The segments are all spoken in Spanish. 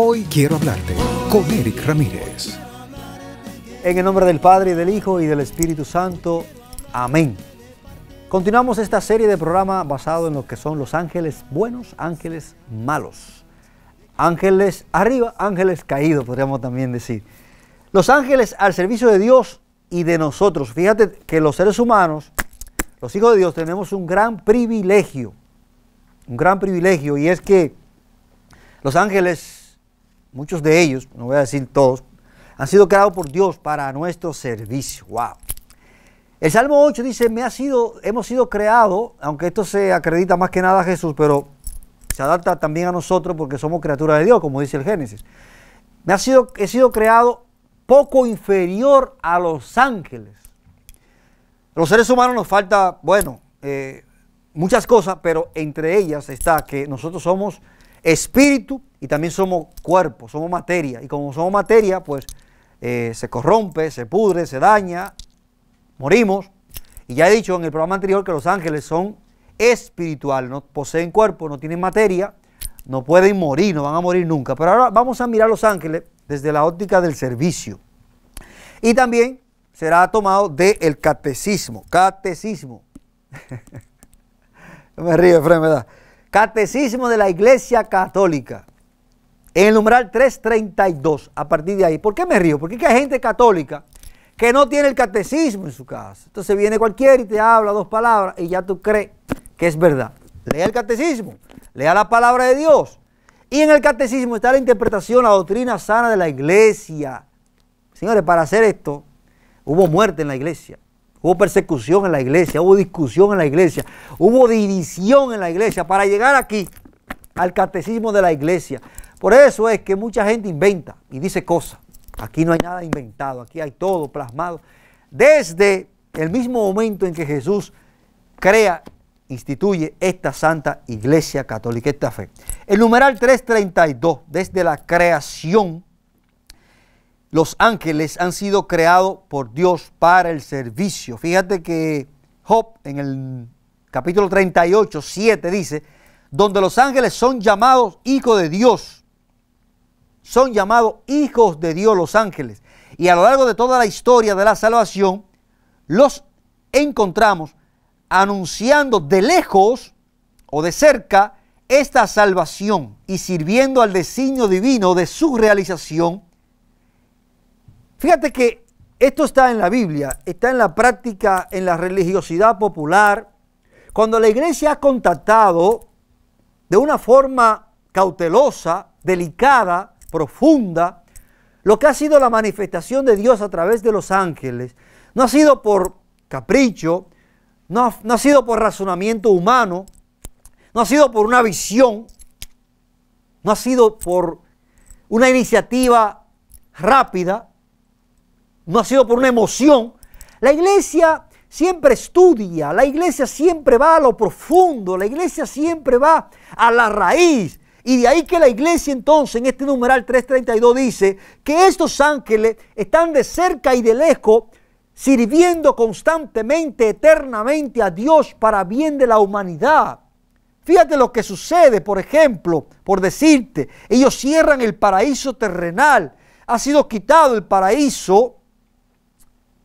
Hoy quiero hablarte con Eric Ramírez. En el nombre del Padre, del Hijo y del Espíritu Santo. Amén. Continuamos esta serie de programa basado en lo que son los ángeles buenos, ángeles malos. Ángeles arriba, ángeles caídos, podríamos también decir. Los ángeles al servicio de Dios y de nosotros. Fíjate que los seres humanos, los hijos de Dios, tenemos un gran privilegio. Un gran privilegio y es que los ángeles muchos de ellos, no voy a decir todos, han sido creados por Dios para nuestro servicio. Wow. El Salmo 8 dice, me ha sido, hemos sido creados, aunque esto se acredita más que nada a Jesús, pero se adapta también a nosotros porque somos criaturas de Dios, como dice el Génesis. Me ha sido, he sido creado poco inferior a los ángeles. Los seres humanos nos falta, bueno, eh, muchas cosas, pero entre ellas está que nosotros somos espíritu y también somos cuerpo, somos materia. Y como somos materia, pues eh, se corrompe, se pudre, se daña, morimos. Y ya he dicho en el programa anterior que los ángeles son espirituales, no poseen cuerpo, no tienen materia, no pueden morir, no van a morir nunca. Pero ahora vamos a mirar los ángeles desde la óptica del servicio. Y también será tomado del el catecismo. Catecismo. Me río, Efraín, da. Catecismo de la Iglesia Católica, en el numeral 332, a partir de ahí. ¿Por qué me río? Porque hay gente católica que no tiene el catecismo en su casa. Entonces viene cualquiera y te habla dos palabras y ya tú crees que es verdad. Lea el catecismo, lea la palabra de Dios. Y en el catecismo está la interpretación, la doctrina sana de la iglesia. Señores, para hacer esto hubo muerte en la iglesia. Hubo persecución en la iglesia, hubo discusión en la iglesia, hubo división en la iglesia para llegar aquí al catecismo de la iglesia. Por eso es que mucha gente inventa y dice cosas. Aquí no hay nada inventado, aquí hay todo plasmado. Desde el mismo momento en que Jesús crea, instituye esta santa iglesia católica, esta fe. El numeral 332, desde la creación los ángeles han sido creados por Dios para el servicio. Fíjate que Job en el capítulo 38, 7 dice, donde los ángeles son llamados hijos de Dios. Son llamados hijos de Dios los ángeles. Y a lo largo de toda la historia de la salvación, los encontramos anunciando de lejos o de cerca esta salvación y sirviendo al designio divino de su realización Fíjate que esto está en la Biblia, está en la práctica, en la religiosidad popular. Cuando la iglesia ha contactado de una forma cautelosa, delicada, profunda, lo que ha sido la manifestación de Dios a través de los ángeles, no ha sido por capricho, no, ha sido por razonamiento humano, no ha sido por una visión, no ha sido por una iniciativa rápida, no ha sido por una emoción. La iglesia siempre estudia, la iglesia siempre va a lo profundo, la iglesia siempre va a la raíz. Y de ahí que la iglesia entonces en este numeral 332 dice que estos ángeles están de cerca y de lejos sirviendo constantemente, eternamente a Dios para bien de la humanidad. Fíjate lo que sucede, por ejemplo, por decirte, ellos cierran el paraíso terrenal. Ha sido quitado el paraíso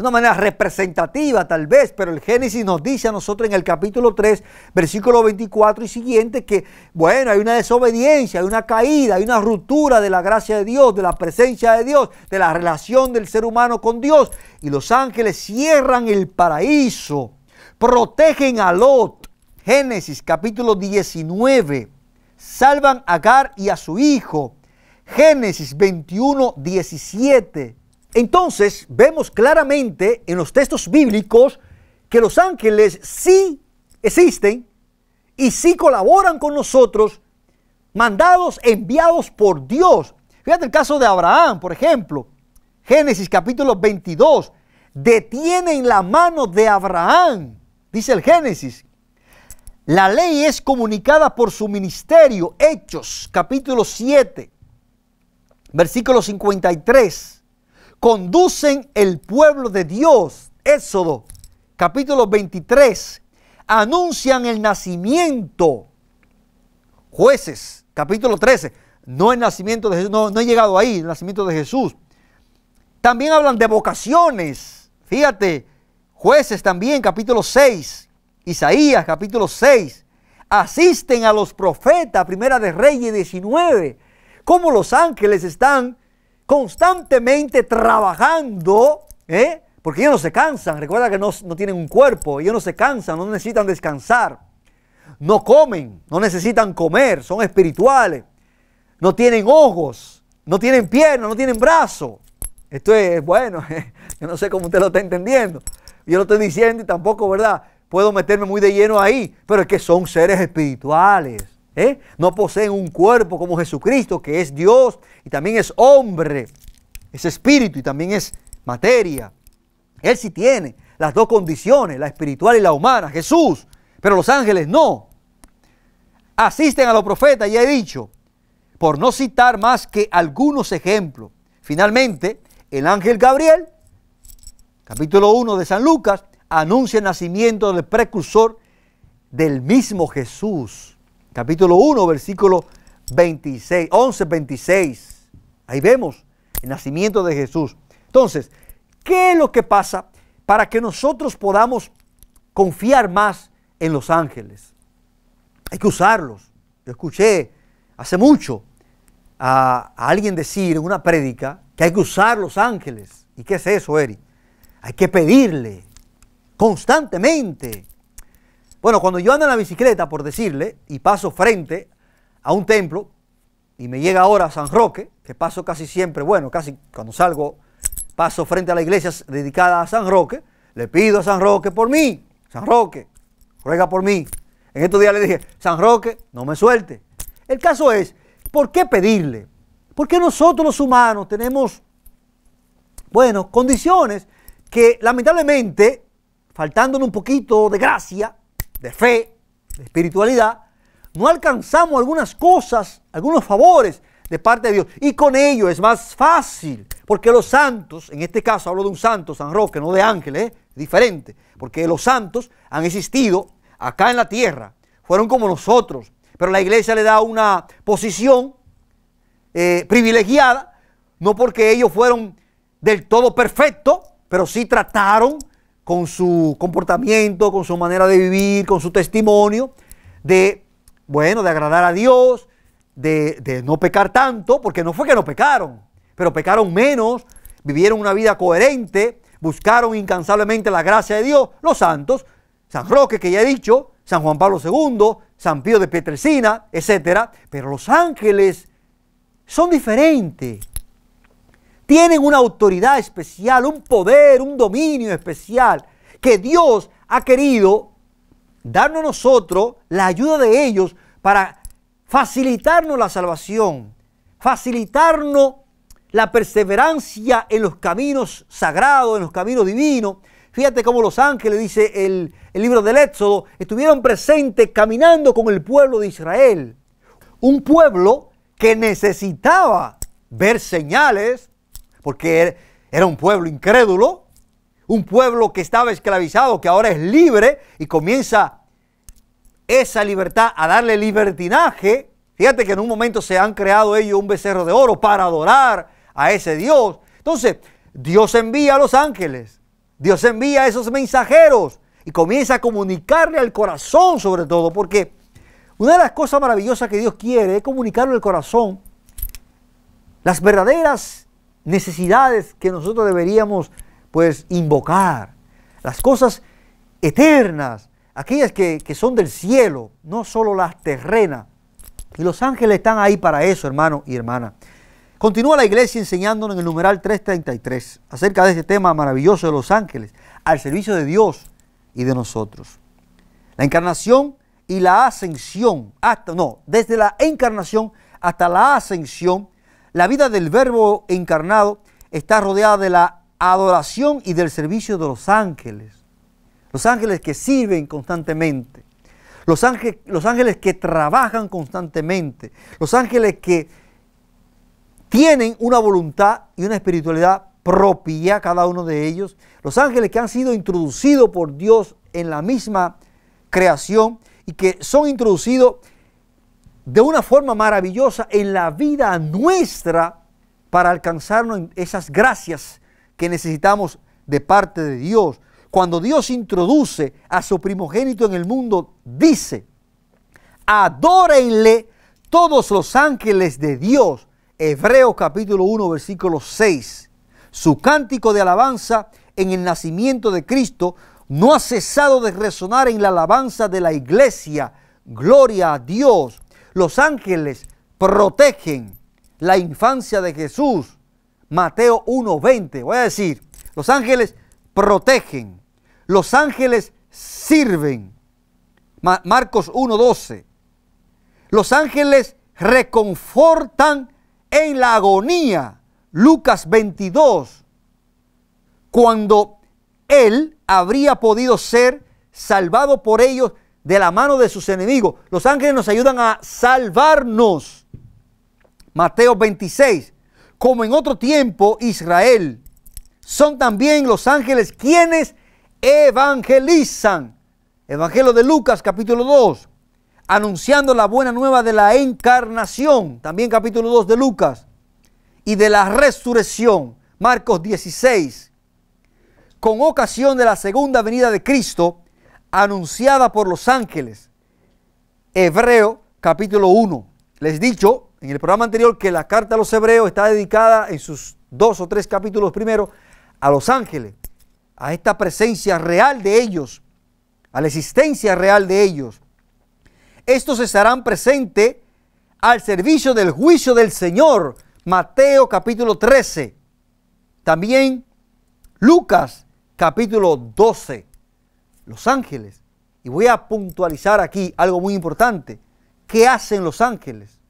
de una manera representativa tal vez, pero el Génesis nos dice a nosotros en el capítulo 3, versículo 24 y siguiente, que bueno, hay una desobediencia, hay una caída, hay una ruptura de la gracia de Dios, de la presencia de Dios, de la relación del ser humano con Dios. Y los ángeles cierran el paraíso, protegen a Lot. Génesis capítulo 19, salvan a Gar y a su hijo. Génesis 21, 17 entonces vemos claramente en los textos bíblicos que los ángeles sí existen y sí colaboran con nosotros, mandados, enviados por Dios. Fíjate el caso de Abraham, por ejemplo. Génesis capítulo 22. Detienen la mano de Abraham, dice el Génesis. La ley es comunicada por su ministerio. Hechos capítulo 7, versículo 53 conducen el pueblo de Dios. Éxodo capítulo 23. Anuncian el nacimiento. Jueces capítulo 13. No el nacimiento de Jesús, no, he llegado ahí, el nacimiento de Jesús. También hablan de vocaciones. Fíjate, jueces también capítulo 6. Isaías capítulo 6. Asisten a los profetas, primera de Reyes 19. Como los ángeles están constantemente trabajando, ¿eh? porque ellos no se cansan, recuerda que no, no tienen un cuerpo, ellos no se cansan, no necesitan descansar, no comen, no necesitan comer, son espirituales, no tienen ojos, no tienen piernas, no tienen brazos. Esto es bueno, ¿eh? yo no sé cómo usted lo está entendiendo. Yo lo estoy diciendo y tampoco, ¿verdad? Puedo meterme muy de lleno ahí, pero es que son seres espirituales. ¿Eh? no poseen un cuerpo como Jesucristo, que es Dios y también es hombre, es espíritu y también es materia. Él sí tiene las dos condiciones, la espiritual y la humana, Jesús, pero los ángeles no. Asisten a los profetas, ya he dicho, por no citar más que algunos ejemplos. Finalmente, el ángel Gabriel, capítulo 1 de San Lucas, anuncia el nacimiento del precursor del mismo Jesús capítulo 1, versículo 26, 11, 26. Ahí vemos el nacimiento de Jesús. Entonces, ¿qué es lo que pasa para que nosotros podamos confiar más en los ángeles? Hay que usarlos. Yo escuché hace mucho a, alguien decir en una prédica que hay que usar los ángeles. ¿Y qué es eso, Eri? Hay que pedirle constantemente bueno, cuando yo ando en la bicicleta, por decirle, y paso frente a un templo, y me llega ahora a San Roque, que paso casi siempre, bueno, casi cuando salgo, paso frente a la iglesia dedicada a San Roque, le pido a San Roque por mí, San Roque, ruega por mí. En estos días le dije, San Roque, no me suelte. El caso es, ¿por qué pedirle? Porque nosotros los humanos tenemos, bueno, condiciones que lamentablemente, faltándole un poquito de gracia, de fe, de espiritualidad, no alcanzamos algunas cosas, algunos favores de parte de Dios. Y con ello es más fácil, porque los santos, en este caso hablo de un santo, San Roque, no de ángeles, es ¿eh? diferente, porque los santos han existido acá en la tierra, fueron como nosotros, pero la iglesia le da una posición eh, privilegiada, no porque ellos fueron del todo perfectos, pero sí trataron con su comportamiento, con su manera de vivir, con su testimonio, de, bueno, de agradar a Dios, de, no pecar tanto, porque no fue que no pecaron, pero pecaron menos, vivieron una vida coherente, buscaron incansablemente la gracia de Dios, los santos, San Roque, que ya he dicho, San Juan Pablo II, San Pío de Petresina, etc. Pero los ángeles son diferentes tienen una autoridad especial, un poder, un dominio especial, que Dios ha querido darnos nosotros la ayuda de ellos para facilitarnos la salvación, facilitarnos la perseverancia en los caminos sagrados, en los caminos divinos. Fíjate cómo los ángeles, dice el, el libro del Éxodo, estuvieron presentes caminando con el pueblo de Israel. Un pueblo que necesitaba ver señales, porque era un pueblo incrédulo, un pueblo que estaba esclavizado, que ahora es libre y comienza esa libertad a darle libertinaje. Fíjate que en un momento se han creado ellos un becerro de oro para adorar a ese Dios. Entonces, Dios envía a los ángeles, Dios envía a esos mensajeros y comienza a comunicarle al corazón sobre todo, porque una de las cosas maravillosas que Dios quiere es comunicarle al corazón las verdaderas necesidades que nosotros deberíamos pues invocar, las cosas eternas, aquellas que, son del cielo, no solo las terrenas. Y los ángeles están ahí para eso, hermano y hermana. Continúa la iglesia enseñándonos en el numeral 333 acerca de este tema maravilloso de los ángeles, al servicio de Dios y de nosotros. La encarnación y la ascensión, hasta, no, desde la encarnación hasta la ascensión la vida del Verbo encarnado está rodeada de la adoración y del servicio de los ángeles. Los ángeles que sirven constantemente. Los, ángeles que trabajan constantemente. Los ángeles que tienen una voluntad y una espiritualidad propia cada uno de ellos. Los ángeles que han sido introducidos por Dios en la misma creación y que son introducidos de una forma maravillosa en la vida nuestra para alcanzarnos esas gracias que necesitamos de parte de Dios. Cuando Dios introduce a su primogénito en el mundo, dice, adórenle todos los ángeles de Dios. Hebreos capítulo 1, versículo 6. Su cántico de alabanza en el nacimiento de Cristo no ha cesado de resonar en la alabanza de la iglesia. Gloria a Dios. Los ángeles protegen la infancia de Jesús. Mateo 1.20. Voy a decir, los ángeles protegen. Los ángeles sirven. Marcos Marcos 1.12. Los ángeles reconfortan en la agonía. Lucas 22. Cuando él habría podido ser salvado por ellos de la mano de sus enemigos. Los ángeles nos ayudan a salvarnos. Mateo 26. Como en otro tiempo Israel, son también los ángeles quienes evangelizan. Evangelio de Lucas capítulo 2, anunciando la buena nueva de la encarnación, también capítulo 2 de Lucas, y de la resurrección, Marcos 16. Con ocasión de la segunda venida de Cristo, anunciada por los ángeles. Hebreo capítulo 1. Les he dicho en el programa anterior que la carta a los hebreos está dedicada en sus dos o tres capítulos primero a los ángeles, a esta presencia real de ellos, a la existencia real de ellos. Estos estarán presentes al servicio del juicio del Señor, Mateo capítulo 13. También Lucas capítulo 12. Los ángeles. Y voy a puntualizar aquí algo muy importante. ¿Qué hacen los ángeles?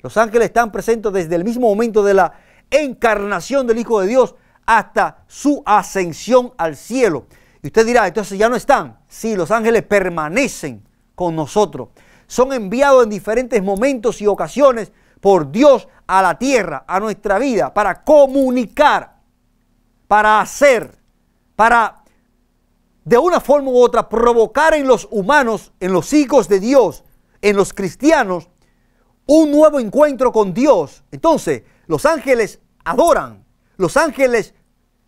Los ángeles están presentes desde el mismo momento de la encarnación del Hijo de Dios hasta su ascensión al cielo. Y usted dirá, entonces ya no están. Sí, los ángeles permanecen con nosotros. Son enviados en diferentes momentos y ocasiones por Dios a la tierra, a nuestra vida, para comunicar, para hacer, para de una forma u otra provocar en los humanos, en los hijos de Dios, en los cristianos, un nuevo encuentro con Dios. Entonces, los ángeles adoran, los ángeles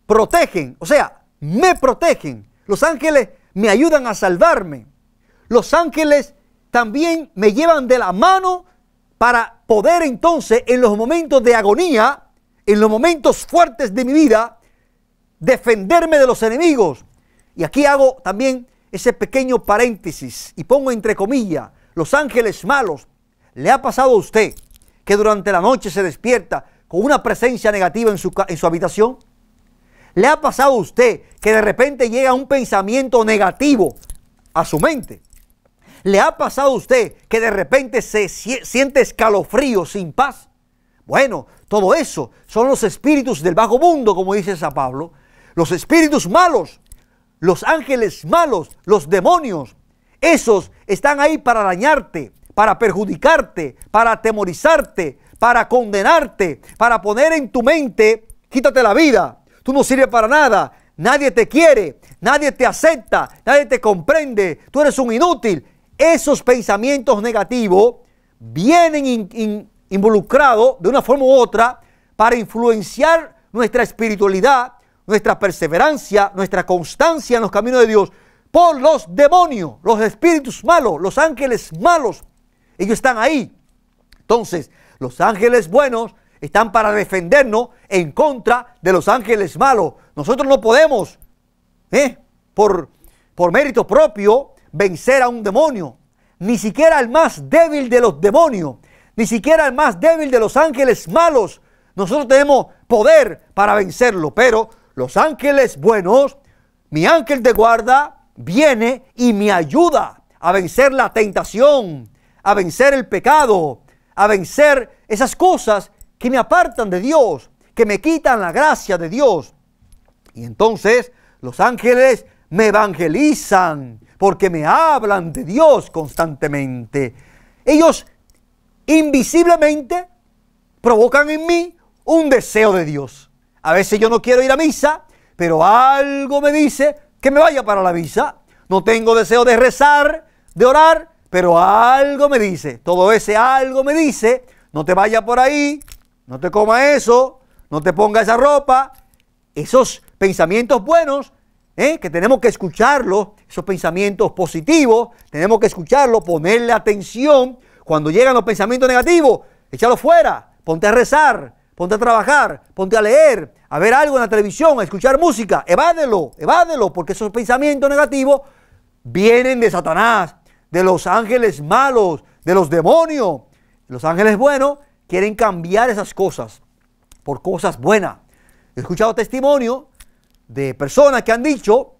protegen, o sea, me protegen, los ángeles me ayudan a salvarme, los ángeles también me llevan de la mano para poder entonces en los momentos de agonía, en los momentos fuertes de mi vida, defenderme de los enemigos, y aquí hago también ese pequeño paréntesis y pongo entre comillas, los ángeles malos, le ha pasado a usted que durante la noche se despierta con una presencia negativa en su, en su habitación. ¿Le ha pasado a usted que de repente llega un pensamiento negativo a su mente? ¿Le ha pasado a usted que de repente se siente escalofrío sin paz? Bueno, todo eso son los espíritus del bajo mundo, como dice San Pablo. Los espíritus malos los ángeles malos, los demonios, esos están ahí para dañarte, para perjudicarte, para atemorizarte, para condenarte, para poner en tu mente, quítate la vida, tú no sirves para nada, nadie te quiere, nadie te acepta, nadie te comprende, tú eres un inútil. Esos pensamientos negativos vienen involucrados de una forma u otra para influenciar nuestra espiritualidad, nuestra perseverancia, nuestra constancia en los caminos de Dios por los demonios, los espíritus malos, los ángeles malos. Ellos están ahí. Entonces, los ángeles buenos están para defendernos en contra de los ángeles malos. Nosotros no podemos, ¿eh? por, por mérito propio, vencer a un demonio. Ni siquiera el más débil de los demonios, ni siquiera el más débil de los ángeles malos. Nosotros tenemos poder para vencerlo, pero los ángeles buenos, mi ángel de guarda, viene y me ayuda a vencer la tentación, a vencer el pecado, a vencer esas cosas que me apartan de Dios, que me quitan la gracia de Dios. Y entonces los ángeles me evangelizan porque me hablan de Dios constantemente. Ellos invisiblemente provocan en mí un deseo de Dios. A veces yo no quiero ir a misa, pero algo me dice que me vaya para la misa. No tengo deseo de rezar, de orar, pero algo me dice. Todo ese algo me dice, no te vaya por ahí, no te coma eso, no te ponga esa ropa. Esos pensamientos buenos ¿eh? que tenemos que escucharlos, esos pensamientos positivos, tenemos que escucharlos, ponerle atención. Cuando llegan los pensamientos negativos, échalos fuera, ponte a rezar, ponte a trabajar, ponte a leer, a ver algo en la televisión, a escuchar música, evádelo, evádelo, porque esos pensamientos negativos vienen de Satanás, de los ángeles malos, de los demonios. Los ángeles buenos quieren cambiar esas cosas por cosas buenas. He escuchado testimonio de personas que han dicho,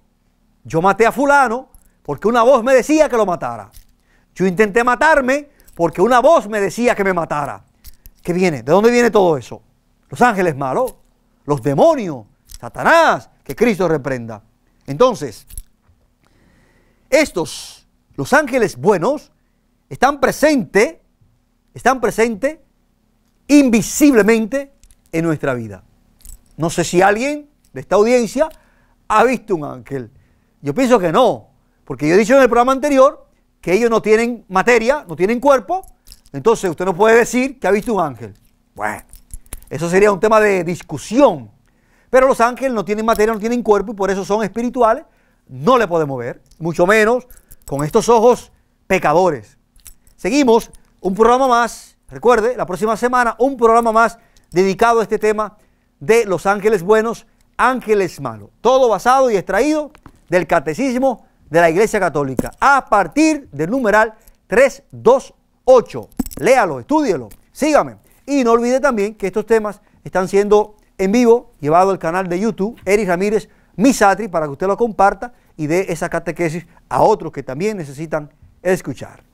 yo maté a fulano porque una voz me decía que lo matara. Yo intenté matarme porque una voz me decía que me matara. ¿Qué viene? ¿De dónde viene todo eso? los ángeles malos, los demonios, Satanás, que Cristo reprenda. Entonces, estos, los ángeles buenos, están presentes, están presentes invisiblemente en nuestra vida. No sé si alguien de esta audiencia ha visto un ángel. Yo pienso que no, porque yo he dicho en el programa anterior que ellos no tienen materia, no tienen cuerpo, entonces usted no puede decir que ha visto un ángel. Bueno, eso sería un tema de discusión. Pero los ángeles no tienen materia, no tienen cuerpo y por eso son espirituales. No le podemos ver, mucho menos con estos ojos pecadores. Seguimos, un programa más. Recuerde, la próxima semana un programa más dedicado a este tema de los ángeles buenos, ángeles malos. Todo basado y extraído del catecismo de la Iglesia Católica a partir del numeral 328. Léalo, estúdielo, sígame y no olvide también que estos temas están siendo en vivo, llevado al canal de YouTube, Eric Ramírez Misatri, para que usted lo comparta y dé esa catequesis a otros que también necesitan escuchar.